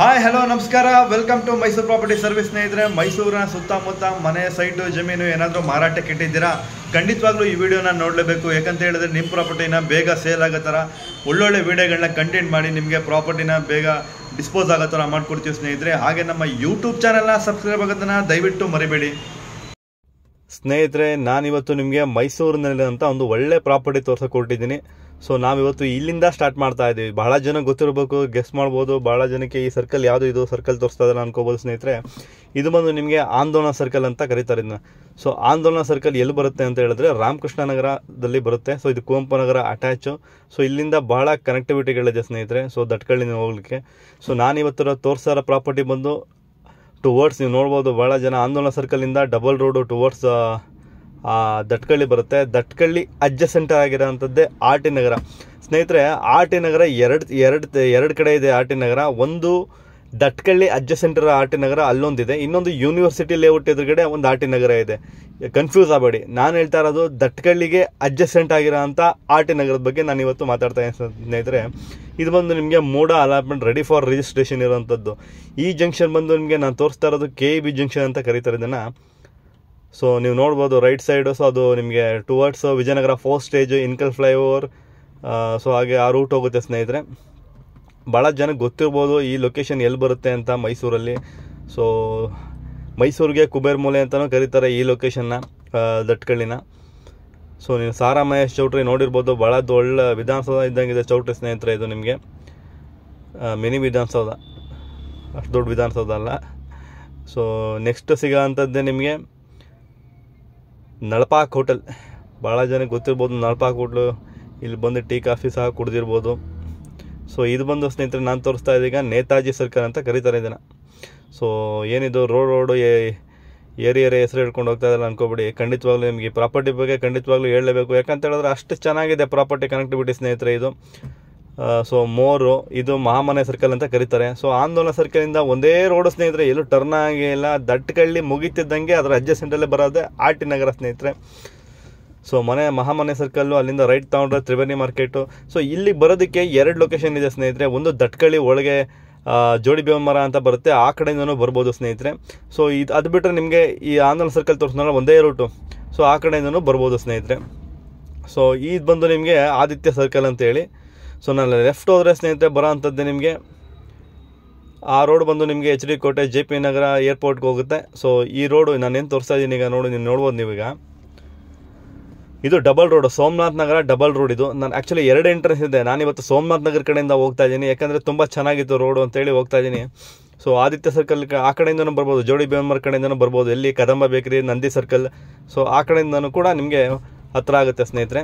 hi hello ನಮಸ್ಕಾರ welcome to Mysuru property service ಸ್ನೇಹಿತರೆ ಮೈಸೂರಿನ ಸುತ್ತಮುತ್ತ ಮನೆ ಸೈಟು ಜಮೀನು ಏನಾದರೂ ಮಾರಾಟಕ್ಕೆ ಇಟ್ಟಿದ್ದೀರಾ ಖಂಡಿತವಾಗ್ಲೂ ಈ ವಿಡಿಯೋನ ನೋಡಲೇಬೇಕು ಯಾಕಂತ ಹೇಳಿದ್ರೆ ನಿಮ್ಮ ಪ್ರಾಪರ್ಟಿನ ಬೇಗ ಸೇಲ್ ಆಗೋ ಥರ ಒಳ್ಳೊಳ್ಳೆ ವಿಡಿಯೋಗಳನ್ನ ಕಂಟೆಂಟ್ ಮಾಡಿ ನಿಮಗೆ ಪ್ರಾಪರ್ಟಿನ ಬೇಗ ಡಿಸ್ಪೋಸ್ ಆಗೋ ಥರ ಮಾಡಿಕೊಡ್ತೀವಿ ಸ್ನೇಹಿತರೆ ಹಾಗೆ ನಮ್ಮ ಯೂಟ್ಯೂಬ್ ಚಾನಲ್ನ ಸಬ್ಸ್ಕ್ರೈಬ್ ಆಗೋದನ್ನು ದಯವಿಟ್ಟು ಮರಿಬೇಡಿ ಸ್ನೇಹಿತರೆ ನಾನಿವತ್ತು ನಿಮಗೆ ಮೈಸೂರಿನಲ್ಲಿರೋಂಥ ಒಂದು ಒಳ್ಳೆ ಪ್ರಾಪರ್ಟಿ ತೋರ್ಸೋಕೆ ಕೊಟ್ಟಿದ್ದೀನಿ ಸೊ ನಾವಿವತ್ತು ಇಲ್ಲಿಂದ ಸ್ಟಾರ್ಟ್ ಮಾಡ್ತಾ ಇದ್ದೀವಿ ಭಾಳ ಜನ ಗೊತ್ತಿರಬೇಕು ಗೆಸ್ಟ್ ಮಾಡ್ಬೋದು ಭಾಳ ಜನಕ್ಕೆ ಈ ಸರ್ಕಲ್ ಯಾವುದು ಇದು ಸರ್ಕಲ್ ತೋರಿಸ್ತಾ ಇದ್ದಾರೆ ಅನ್ಕೋಬೋದು ಸ್ನೇಹಿತರೆ ಇದು ಬಂದು ನಿಮಗೆ ಆಂದೋಲನ ಸರ್ಕಲ್ ಅಂತ ಕರೀತಾರೆ ಇದನ್ನ ಸೊ ಆಂದೋಲನ ಸರ್ಕಲ್ ಎಲ್ಲಿ ಬರುತ್ತೆ ಅಂತ ಹೇಳಿದ್ರೆ ರಾಮಕೃಷ್ಣ ನಗರದಲ್ಲಿ ಬರುತ್ತೆ ಸೊ ಇದು ಕುವೆಂಪು ನಗರ ಅಟ್ಯಾಚು ಸೊ ಇಲ್ಲಿಂದ ಭಾಳ ಕನೆಕ್ಟಿವಿಟಿಗಳಿದೆ ಸ್ನೇಹಿತರೆ ಸೊ ದಟ್ಕಳ್ಳಿ ಹೋಗ್ಲಿಕ್ಕೆ ಸೊ ನಾನಿವತ್ತರ ತೋರಿಸ್ತಾ ಪ್ರಾಪರ್ಟಿ ಬಂದು ಟುವರ್ಡ್ಸ್ ನೀವು ನೋಡ್ಬೋದು ಭಾಳ ಜನ ಆಂದೋಲನ ಸರ್ಕಲಿಂದ ಡಬಲ್ ರೋಡು ಟುವರ್ಡ್ಸ್ ದಟ್ಕಳ್ಳಿ ಬರುತ್ತೆ ದಟ್ಕಳ್ಳಿ ಅಡ್ಜಸೆಂಟರ್ ಆಗಿರೋಂಥದ್ದೇ ಆರ್ ಟಿ ನಗರ ಸ್ನೇಹಿತರೆ ಆರ್ ಟಿ ನಗರ ಎರಡು ಎರಡು ಎರಡು ಕಡೆ ಇದೆ ಆರ್ ಟಿ ನಗರ ಒಂದು ದಟ್ಕಳ್ಳಿ ಅಡ್ಜಸೆಂಟರ್ ಆರ್ ಟಿ ನಗರ ಅಲ್ಲೊಂದಿದೆ ಇನ್ನೊಂದು ಯೂನಿವರ್ಸಿಟಿ ಲೇಔಟ್ ಎದುರುಗಡೆ ಒಂದು ಆರ್ ಟಿ ನಗರ ಇದೆ ಕನ್ಫ್ಯೂಸ್ ಆಗಬೇಡಿ ನಾನು ಹೇಳ್ತಾ ಇರೋದು ದಟ್ಕಳ್ಳಿಗೆ ಅಡ್ಜಸೆಂಟ್ ಆಗಿರೋ ಅಂಥ ಆರ್ ಟಿ ನಗರದ ಬಗ್ಗೆ ನಾನು ಇವತ್ತು ಮಾತಾಡ್ತಾ ಸ್ನೇಹಿತರೆ ಇದು ಬಂದು ನಿಮಗೆ ಮೋಡ ಅಲಾಟ್ಮೆಂಟ್ ರೆಡಿ ಫಾರ್ ರಿಜಿಸ್ಟ್ರೇಷನ್ ಇರೋವಂಥದ್ದು ಈ ಜಂಕ್ಷನ್ ಬಂದು ನಿಮಗೆ ನಾನು ತೋರಿಸ್ತಾ ಇರೋದು ಕೆ ಬಿ ಜಂಕ್ಷನ್ ಅಂತ ಕರೀತಾರೆ ಇದನ್ನು ಸೊ ನೀವು ನೋಡ್ಬೋದು ರೈಟ್ ಸೈಡು ಸೊ ಅದು ನಿಮಗೆ towards Vijayanagar four stage Hinkal flyover so ಹಾಗೆ ಆ ರೂಟ್ ಹೋಗುತ್ತೆ ಸ್ನೇಹಿತರೆ ಭಾಳ ಜನಕ್ಕೆ ಗೊತ್ತಿರ್ಬೋದು ಈ ಲೊಕೇಶನ್ ಎಲ್ಲಿ ಬರುತ್ತೆ ಅಂತ ಮೈಸೂರಲ್ಲಿ ಸೊ ಮೈಸೂರಿಗೆ ಕುಬೇರ್ ಮೂಲೆ ಅಂತಲೂ ಕರೀತಾರೆ ಈ ಲೊಕೇಶನ್ನ ದಟ್ಕಳ್ಳಿನ ಸೊ ನೀವು ಸಾರಾ ಮಹೇಶ್ ಚೌಟ್ರಿ ನೋಡಿರ್ಬೋದು ಭಾಳ ದೊಡ್ಡ ವಿಧಾನಸೌಧ ಇದ್ದಂಗಿದೆ ಚೌಟ್ರಿ ಸ್ನೇಹಿತರೆ ಇದು ನಿಮಗೆ ಮಿನಿ ವಿಧಾನಸೌಧ ಅಷ್ಟು ದೊಡ್ಡ ವಿಧಾನಸೌಧ ಅಲ್ಲ ಸೊ ನೆಕ್ಸ್ಟ್ ಸಿಗೋ ನಿಮಗೆ ನಳಪಾಕ್ ಹೋಟೆಲ್ ಭಾಳ ಜನಕ್ಕೆ ಗೊತ್ತಿರ್ಬೋದು ನಳಪಾಕ್ ಹೋಟ್ಲು ಇಲ್ಲಿ ಬಂದು ಟೀ ಕಾಫಿ ಸಹ ಕುಡ್ದಿರ್ಬೋದು ಸೊ ಇದು ಬಂದು ಸ್ನೇಹಿತರೆ ನಾನು ತೋರಿಸ್ತಾ ಇದ್ದೀಗ ನೇತಾಜಿ ಸರ್ಕಲ್ ಅಂತ ಕರೀತಾರೆ ಇದನ್ನು ಸೊ ಏನಿದು ರೋಡ್ ರೋಡು ಏರಿ ಹೆಸರು ಹಿಡ್ಕೊಂಡು ಹೋಗ್ತಾ ಇದ್ದಾರೆ ಅನ್ಕೋಬಿಡಿ ಖಂಡಿತವಾಗ್ಲೂ ನಿಮಗೆ ಪ್ರಾಪರ್ಟಿ ಬಗ್ಗೆ ಖಂಡಿತವಾಗ್ಲೂ ಹೇಳಲೇಬೇಕು ಯಾಕಂತ ಹೇಳಿದ್ರೆ ಅಷ್ಟು ಚೆನ್ನಾಗಿದೆ ಪ್ರಾಪರ್ಟಿ ಕನೆಕ್ಟಿವಿಟಿ ಸ್ನೇಹಿತರೆ ಇದು ಸೊ ಮೋರು ಇದು ಮಹಾಮನೆ ಸರ್ಕಲ್ ಅಂತ ಕರೀತಾರೆ ಸೊ ಆಂದೋಲನ ಸರ್ಕಲಿಂದ ಒಂದೇ ರೋಡು ಸ್ನೇಹಿತರೆ ಎಲ್ಲೂ ಟರ್ನ್ ಆಗಿಲ್ಲ ಕಳ್ಳಿ ಮುಗಿತಿದ್ದಂಗೆ ಅದರ ಸೆಂಟ್ರಲ್ಲೇ ಬರೋದೆ ಆರ್ ಟಿ ನಗರ ಸ್ನೇಹಿತರೆ ಸೊ ಮನೆ ಮಹಾಮನೆ ಸರ್ಕಲ್ಲು ಅಲ್ಲಿಂದ ರೈಟ್ ತಗೊಂಡ್ರೆ ತ್ರಿವೇಣಿ ಮಾರ್ಕೆಟು ಸೊ ಇಲ್ಲಿ ಬರೋದಕ್ಕೆ ಎರಡು ಲೊಕೇಶನ್ ಇದೆ ಸ್ನೇಹಿತರೆ ಒಂದು ದಟ್ಕಳಿ ಒಳಗೆ ಜೋಡಿ ಮರ ಅಂತ ಬರುತ್ತೆ ಆ ಕಡೆಯಿಂದನೂ ಬರ್ಬೋದು ಸ್ನೇಹಿತರೆ ಸೊ ಇದು ಅದು ಬಿಟ್ಟರೆ ನಿಮಗೆ ಈ ಆನಂದ ಸರ್ಕಲ್ ತೋರಿಸ್ನಲ್ಲ ಒಂದೇ ರೂಟು ಸೊ ಆ ಕಡೆಯಿಂದನೂ ಬರ್ಬೋದು ಸ್ನೇಹಿತರೆ ಸೊ ಇದು ಬಂದು ನಿಮಗೆ ಆದಿತ್ಯ ಸರ್ಕಲ್ ಅಂತೇಳಿ ಸೊ ನಾನು ಲೆಫ್ಟ್ ಹೋದರೆ ಸ್ನೇಹಿತರೆ ಬರೋ ಅಂಥದ್ದೇ ನಿಮಗೆ ಆ ರೋಡ್ ಬಂದು ನಿಮಗೆ H D Kote J P Nagar ಏರ್ಪೋರ್ಟ್ಗೆ ಹೋಗುತ್ತೆ ಸೊ ಈ ರೋಡು ನಾನೇನು ತೋರಿಸ್ತಾ ಇದ್ದೀನಿ ಈಗ ನೋಡಿ ನೀವು ನೋಡ್ಬೋದು ನೀವೀಗ ಇದು double road Somnath Nagar double road ಇದು ನಾನು ಆ್ಯಕ್ಚುಲಿ ಎರಡು ಎಂಟ್ರೆನ್ಸ್ ಇದೆ ನಾನು ಇವತ್ತು ಸೋಮನಾಥ್ ನಗರ ಕಡೆಯಿಂದ ಹೋಗ್ತಾ ಇದ್ದೀನಿ ಯಾಕಂದರೆ ತುಂಬ ಚೆನ್ನಾಗಿತ್ತು ರೋಡು ಅಂತೇಳಿ ಹೋಗ್ತಾ ಇದ್ದೀನಿ ಸೊ ಆದಿತ್ಯ ಸರ್ಕಲ್ ಆ ಕಡೆಯಿಂದನೂ ಬರ್ಬೋದು ಜೋಡಿ ಬೇಮರ್ ಕಡೆಯಿಂದನೂ ಬರ್ಬೋದು ಎಲ್ಲಿ Kadamba bakery Nandi circle so ಆ ಕಡೆಯಿಂದನೂ ಕೂಡ ನಿಮಗೆ ಹತ್ರ ಆಗುತ್ತೆ ಸ್ನೇಹಿತರೆ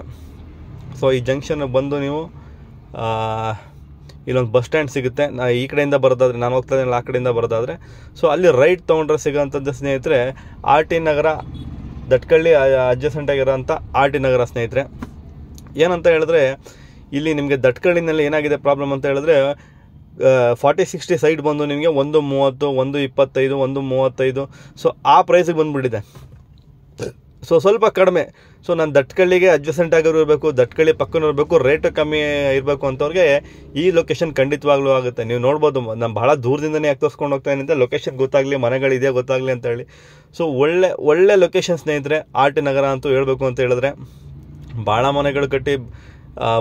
ಸೊ ಈ ಜಂಕ್ಷನ್ ಬಂದು ನೀವು ಇಲ್ಲೊಂದು ಬಸ್ ಸ್ಟ್ಯಾಂಡ್ ಸಿಗುತ್ತೆ ನಾ ಈ ಕಡೆಯಿಂದ ಬರೋದಾದ್ರೆ ನಾನು ಹೋಗ್ತಾ ಇದ್ದೀನಿ ಆ ಕಡೆಯಿಂದ ಬರೋದಾದರೆ ಸೊ ಅಲ್ಲಿ ರೈಟ್ ತೊಗೊಂಡ್ರೆ ಸಿಗೋಂಥದ್ದು ಸ್ನೇಹಿತರೆ ಆರ್ ಟಿ ನಗರ ದಟ್ಕಳ್ಳಿ ಆಗಿರೋಂಥ ಆರ್ ಟಿ ನಗರ ಸ್ನೇಹಿತರೆ ಏನಂತ ಹೇಳಿದ್ರೆ ಇಲ್ಲಿ ನಿಮಗೆ ದಟ್ಕಳ್ಳಿನಲ್ಲಿ ಏನಾಗಿದೆ ಪ್ರಾಬ್ಲಮ್ ಅಂತ ಹೇಳಿದ್ರೆ ಫಾರ್ಟಿ ಸಿಕ್ಸ್ಟಿ ಸೈಟ್ ಬಂದು ನಿಮಗೆ ಒಂದು ಮೂವತ್ತು ಒಂದು ಇಪ್ಪತ್ತೈದು ಒಂದು ಮೂವತ್ತೈದು ಸೊ ಆ ಪ್ರೈಸಿಗೆ ಬಂದುಬಿಟ್ಟಿದೆ ಸೊ ಸ್ವಲ್ಪ ಕಡಿಮೆ ಸೊ ನಾನು ದಟ್ಕಳ್ಳಿಗೆ ಅಡ್ಜಸ್ಟೆಂಟ್ ಆಗಿರೋ ಇರಬೇಕು ದಟ್ಕಳ್ಳಿ ಪಕ್ಕನೂ ಇರಬೇಕು ರೇಟು ಕಮ್ಮಿ ಇರಬೇಕು ಅಂತವ್ರಿಗೆ ಈ ಲೊಕೇಶನ್ ಖಂಡಿತವಾಗ್ಲೂ ಆಗುತ್ತೆ ನೀವು ನೋಡ್ಬೋದು ನಾನು ಭಾಳ ದೂರದಿಂದನೇ ಯಾಕೆ ತೋರಿಸ್ಕೊಂಡು ಹೋಗ್ತಾ ಅಂತ ಲೊಕೇಶನ್ ಗೊತ್ತಾಗಲಿ ಮನೆಗಳಿದೆಯಾ ಗೊತ್ತಾಗಲಿ ಅಂತ ಹೇಳಿ ಸೊ ಒಳ್ಳೆ ಒಳ್ಳೆ ಲೊಕೇಶನ್ ಸ್ನೇಹಿತರೆ ಆರ್ಟಿ ನಗರ ಅಂತೂ ಹೇಳಬೇಕು ಅಂತ ಹೇಳಿದ್ರೆ ಭಾಳ ಮನೆಗಳು ಕಟ್ಟಿ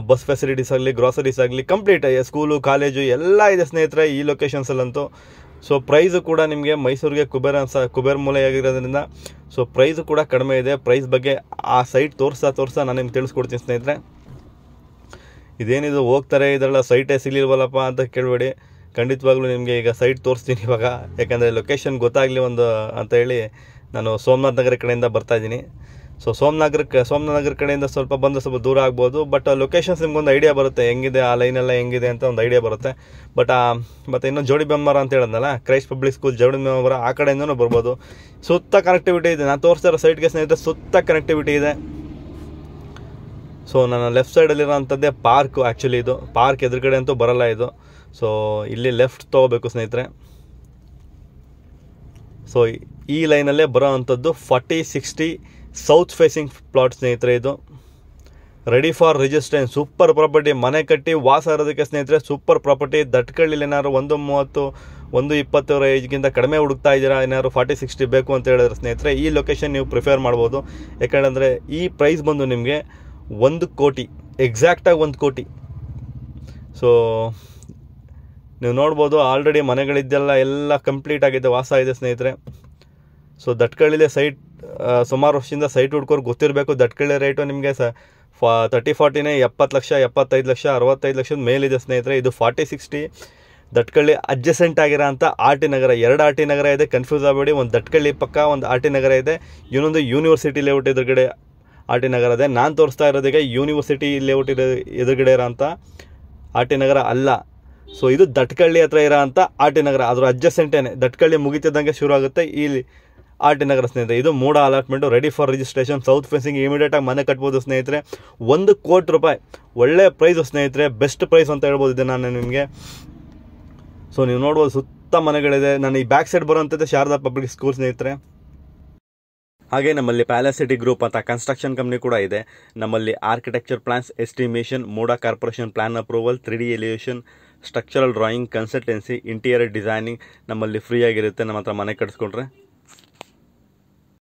ಬಸ್ ಫೆಸಿಲಿಟೀಸ್ ಆಗಲಿ ಗ್ರಾಸರೀಸ್ ಆಗಲಿ ಕಂಪ್ಲೀಟ್ ಸ್ಕೂಲು ಕಾಲೇಜು ಎಲ್ಲ ಇದೆ ಸ್ನೇಹಿತರೆ ಈ ಲೊಕೇಶನ್ಸಲ್ಲಂತೂ ಸೊ ಪ್ರೈಸು ಕೂಡ ನಿಮಗೆ ಮೈಸೂರಿಗೆ ಕುಬೇರ ಅನ್ಸ ಕುಬೇರ ಮೂಲೆಯಾಗಿರೋದ್ರಿಂದ ಸೊ ಪ್ರೈಸು ಕೂಡ ಕಡಿಮೆ ಇದೆ ಪ್ರೈಸ್ ಬಗ್ಗೆ ಆ ಸೈಟ್ ತೋರಿಸ್ತಾ ತೋರಿಸ್ತಾ ನಾನು ನಿಮ್ಗೆ ತಿಳಿಸ್ಕೊಡ್ತೀನಿ ಸ್ನೇಹಿತರೆ ಇದೇನಿದು ಹೋಗ್ತಾರೆ ಇದರಲ್ಲ ಸೈಟೇ ಸಿಗಲಿಲ್ವಲ್ಲಪ್ಪ ಅಂತ ಕೇಳಬೇಡಿ ಖಂಡಿತವಾಗ್ಲೂ ನಿಮಗೆ ಈಗ ಸೈಟ್ ತೋರಿಸ್ತೀನಿ ಇವಾಗ ಯಾಕೆಂದರೆ ಲೊಕೇಶನ್ ಗೊತ್ತಾಗಲಿ ಒಂದು ಅಂತ ಹೇಳಿ ನಾನು ಸೋಮನಾಥ್ ನಗರ ಕಡೆಯಿಂದ ಬರ್ತಾಯಿದ್ದೀನಿ ಸೊ ಸೋಮನಗರಕ್ಕೆ ಸೋಮನಗರ ಕಡೆಯಿಂದ ಸ್ವಲ್ಪ ಬಂದು ಸ್ವಲ್ಪ ದೂರ ಆಗ್ಬೋದು ಬಟ್ ಲೊಕೇಶನ್ಸ್ ಒಂದು ಐಡಿಯಾ ಬರುತ್ತೆ ಹೆಂಗಿದೆ ಆ ಎಲ್ಲ ಹೆಂಗಿದೆ ಅಂತ ಒಂದು ಐಡಿಯಾ ಬರುತ್ತೆ ಬಟ್ ಮತ್ತೆ ಇನ್ನೊಂದು ಜೋಡಿ ಬೆಂಬರ ಅಂತ ಹೇಳಿದ್ನಲ್ಲ ಕ್ರೈಸ್ಟ್ ಪಬ್ಲಿಕ್ ಸ್ಕೂಲ್ ಜೋಡಿ ಬೆಂಬರ ಆ ಕಡೆಯಿಂದನೂ ಬರ್ಬೋದು ಸುತ್ತ ಕನೆಕ್ಟಿವಿಟಿ ಇದೆ ನಾನು ತೋರಿಸ್ತಿರೋ ಸೈಟ್ಗೆ ಸ್ನೇಹಿತರೆ ಸುತ್ತ ಕನೆಕ್ಟಿವಿಟಿ ಇದೆ ಸೊ ನನ್ನ ಲೆಫ್ಟ್ ಸೈಡಲ್ಲಿರೋಂಥದ್ದೇ ಪಾರ್ಕು ಆ್ಯಕ್ಚುಲಿ ಇದು ಪಾರ್ಕ್ ಎದುರುಗಡೆ ಅಂತೂ ಬರಲ್ಲ ಇದು ಸೊ ಇಲ್ಲಿ ಲೆಫ್ಟ್ ತೊಗೋಬೇಕು ಸ್ನೇಹಿತರೆ ಸೊ ಈ ಲೈನಲ್ಲೇ ಬರೋ ಅಂಥದ್ದು forty sixty south facing plot ಸ್ನೇಹಿತರೆ ಇದು ready for registration super property ಮನೆ ಕಟ್ಟಿ ವಾಸ ಇರೋದಕ್ಕೆ ಸ್ನೇಹಿತರೆ ಸೂಪರ್ ಪ್ರಾಪರ್ಟಿ ದಟ್ಕಳ್ಳಿಲ್ಲ ಏನಾದ್ರು ಒಂದು ಮೂವತ್ತು ಒಂದು ಇಪ್ಪತ್ತರ ಏಜ್ಗಿಂತ ಕಡಿಮೆ ಹುಡುಕ್ತಾ ಇದ್ದೀರಾ ಏನಾದ್ರು ಫಾರ್ಟಿ ಸಿಕ್ಸ್ಟಿ ಬೇಕು ಅಂತ ಹೇಳಿದ್ರೆ ಸ್ನೇಹಿತರೆ ಈ ಲೊಕೇಶನ್ ನೀವು ಪ್ರಿಫೇರ್ ಮಾಡ್ಬೋದು ಯಾಕಂದರೆ ಈ ಪ್ರೈಸ್ ಬಂದು ನಿಮಗೆ ಒಂದು ಕೋಟಿ ಎಕ್ಸಾಕ್ಟಾಗಿ ಒಂದು ಕೋಟಿ ಸೊ ನೀವು ನೋಡ್ಬೋದು ಆಲ್ರೆಡಿ ಮನೆಗಳಿದ್ದೆಲ್ಲ ಎಲ್ಲ ಕಂಪ್ಲೀಟ್ ಆಗಿದೆ ವಾಸ ಇದೆ ಸ್ನೇಹಿತರೆ ಸೊ ದಟ್ಕಳ್ಳಿಲೆ ಸೈಟ್ ಸುಮಾರು ವರ್ಷದಿಂದ ಸೈಟ್ ಹುಡ್ಕೋರು ಗೊತ್ತಿರಬೇಕು ದಟ್ಕಳ್ಳಿ ರೇಟು ನಿಮಗೆ ಸ ಫಾ ತರ್ಟಿ ಫಾರ್ಟಿನೇ ಎಪ್ಪತ್ತು ಲಕ್ಷ ಎಪ್ಪತ್ತೈದು ಲಕ್ಷ ಅರವತ್ತೈದು ಲಕ್ಷದ ಮೇಲಿದೆ ಸ್ನೇಹಿತರೆ ಇದು ಫಾರ್ಟಿ ಸಿಕ್ಸ್ಟಿ ದಟ್ಕಳ್ಳಿ ಅಡ್ಜಸೆಂಟ್ ಆಗಿರೋ ಅಂಥ ಆರ್ ಟಿ ನಗರ ಎರಡು ಆರ್ ಟಿ ನಗರ ಇದೆ ಕನ್ಫ್ಯೂಸ್ ಆಗಬೇಡಿ ಒಂದು ದಟ್ಕಳ್ಳಿ ಪಕ್ಕ ಒಂದು ಆರ್ ಟಿ ನಗರ ಇದೆ ಇನ್ನೊಂದು ಯೂನಿವರ್ಸಿಟಿ ಲೇಔಟ್ ಎದುರುಗಡೆ ಆರ್ ಟಿ ನಗರ ಇದೆ ನಾನು ತೋರಿಸ್ತಾ ಇರೋದೀಗ ಯೂನಿವರ್ಸಿಟಿ ಲೇಔಟ್ ಇರೋ ಎದುರುಗಡೆ ಇರೋಂಥ ಆರ್ ಟಿ ನಗರ ಅಲ್ಲ ಸೊ ಇದು ದಟ್ಕಳ್ಳಿ ಹತ್ರ ಇರೋ ಅಂಥ ಆರ್ ಟಿ ನಗರ ಅದರ ಅಡ್ಜಸೆಂಟೇನೆ ದಟ್ಕಳ್ಳಿ ಮುಗಿತಿದ್ದಂಗೆ ಶುರು ಆಗುತ್ತೆ ಇಲ್ಲಿ ಆರ್ ಟಿ ನಗರ ಸ್ನೇಹಿತರೆ ಇದು MUDA allotment ready for registration south facing ಇಮಿಡಿಯೇಟಾಗಿ ಮನೆ ಕಟ್ಬೋದು ಸ್ನೇಹಿತರೆ ಒಂದು ಕೋಟಿ ರೂಪಾಯಿ ಒಳ್ಳೆಯ ಪ್ರೈಸು ಸ್ನೇಹಿತರೆ ಬೆಸ್ಟ್ ಪ್ರೈಸ್ ಅಂತ ಹೇಳ್ಬೋದು ಇದೆ ನಾನು ನಿಮಗೆ ಸೊ ನೀವು ನೋಡ್ಬೋದು ಸುತ್ತ ಮನೆಗಳಿದೆ ನಾನು ಈ ಬ್ಯಾಕ್ ಸೈಡ್ ಬರುವಂಥದ್ದು ಶಾರದಾ ಪಬ್ಲಿಕ್ ಸ್ಕೂಲ್ ಸ್ನೇಹಿತರೆ ಹಾಗೆ ನಮ್ಮಲ್ಲಿ ಪ್ಯಾಲೇಸ್ ಸಿಟಿ ಗ್ರೂಪ್ ಅಂತ ಕನ್ಸ್ಟ್ರಕ್ಷನ್ ಕಂಪ್ನಿ ಕೂಡ ಇದೆ ನಮ್ಮಲ್ಲಿ architecture plans estimation MUDA corporation plan approval three D elevation structural drawing consultancy interior designing ನಮ್ಮಲ್ಲಿ ಫ್ರೀ ಆಗಿರುತ್ತೆ ನಮ್ಮ ಹತ್ರ ಮನೆ ಕಟ್ಸ್ಕೊಂಡ್ರೆ